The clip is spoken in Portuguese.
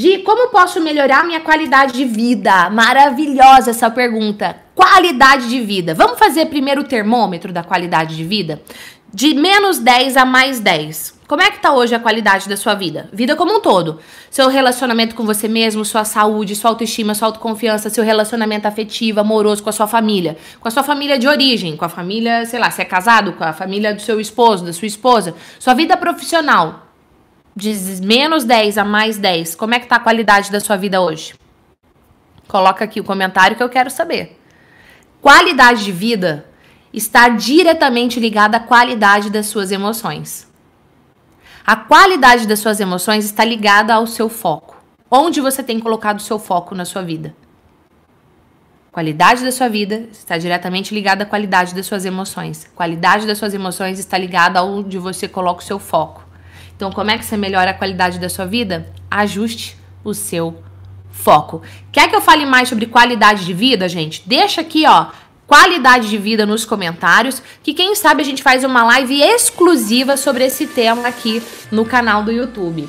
Gi, como posso melhorar minha qualidade de vida? Maravilhosa essa pergunta. Qualidade de vida. Vamos fazer primeiro o termômetro da qualidade de vida? De menos 10 a mais 10. Como é que tá hoje a qualidade da sua vida? Vida como um todo. Seu relacionamento com você mesmo, sua saúde, sua autoestima, sua autoconfiança, seu relacionamento afetivo, amoroso com a sua família, com a sua família de origem, com a família, sei lá, se é casado, com a família do seu esposo, da sua esposa, sua vida profissional, de menos 10 a mais 10, como é que tá a qualidade da sua vida hoje? Coloca aqui o comentário que eu quero saber. Qualidade de vida está diretamente ligada à qualidade das suas emoções. A qualidade das suas emoções está ligada ao seu foco. Onde você tem colocado o seu foco na sua vida? Qualidade da sua vida está diretamente ligada à qualidade das suas emoções. Qualidade das suas emoções está ligada aonde você coloca o seu foco. Então, como é que você melhora a qualidade da sua vida? Ajuste o seu foco. Quer que eu fale mais sobre qualidade de vida, gente? Deixa aqui, ó, qualidade de vida nos comentários, que quem sabe a gente faz uma live exclusiva sobre esse tema aqui no canal do YouTube.